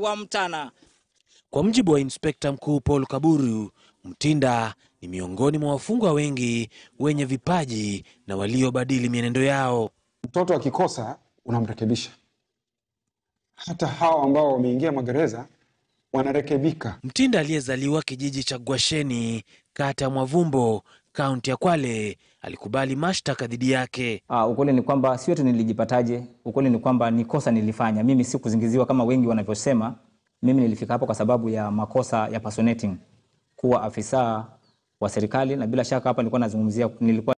wa Mtana. Kwa mjibu wa inspekta mkuu Paul Kaburu, Mtinda ni miongoni mwa wafungwa wengi wenye vipaji na waliobadili mienendo yao. Mtoto akikosa unamrekebisha, hata hao ambao wameingia magereza wanarekebika. Mtinda aliyezaliwa kijiji cha Gwasheni kata ya Mwavumbo kaunti ya Kwale alikubali mashtaka dhidi yake. Aa, ah, ukweli ni kwamba si yote nilijipataje, ukweli ni kwamba ni kosa nilifanya mimi, si kuzingiziwa kama wengi wanavyosema. Mimi nilifika hapo kwa sababu ya makosa ya personating kuwa afisa wa serikali, na bila shaka hapa nilikuwa nazungumzia nilikuwa